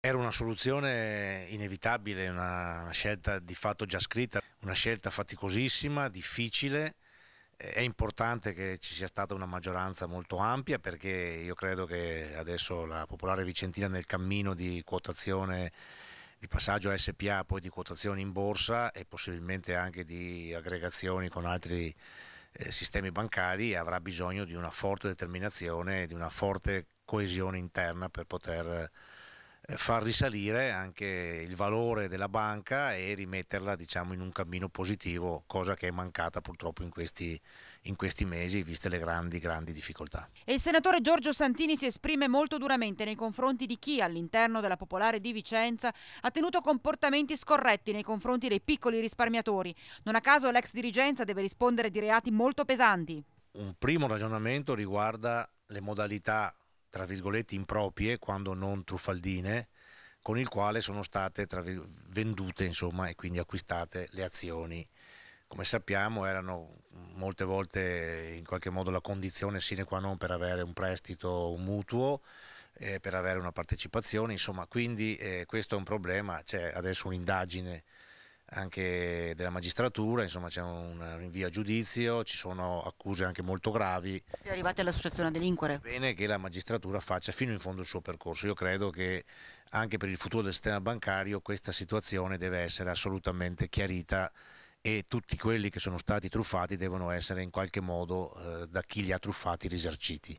Era una soluzione inevitabile, una, una, scelta di fatto già scritta, una scelta faticosissima, difficile. Eh, è importante che ci sia stata una maggioranza molto ampia perché io credo che adesso la Popolare Vicentina nel cammino di quotazione di passaggio a SPA, poi di quotazione in borsa e possibilmente anche di aggregazioni con altri eh, sistemi bancari avrà bisogno di una forte determinazione, di una forte coesione interna per poter eh, far risalire anche il valore della banca e rimetterla diciamo, in un cammino positivo, cosa che è mancata purtroppo in questi, in questi mesi, viste le grandi, grandi difficoltà. E il senatore Giorgio Santini si esprime molto duramente nei confronti di chi all'interno della Popolare di Vicenza ha tenuto comportamenti scorretti nei confronti dei piccoli risparmiatori. Non a caso l'ex dirigenza deve rispondere di reati molto pesanti. Un primo ragionamento riguarda le modalità tra virgolette improprie quando non truffaldine con il quale sono state vendute insomma, e quindi acquistate le azioni. Come sappiamo erano molte volte in qualche modo la condizione sine qua non per avere un prestito, un mutuo, eh, per avere una partecipazione, insomma, quindi eh, questo è un problema, c'è adesso un'indagine anche della magistratura, insomma c'è un rinvio a giudizio, ci sono accuse anche molto gravi. Si è arrivati all'associazione a delinquere. Bene che la magistratura faccia fino in fondo il suo percorso, io credo che anche per il futuro del sistema bancario questa situazione deve essere assolutamente chiarita e tutti quelli che sono stati truffati devono essere in qualche modo eh, da chi li ha truffati risarciti.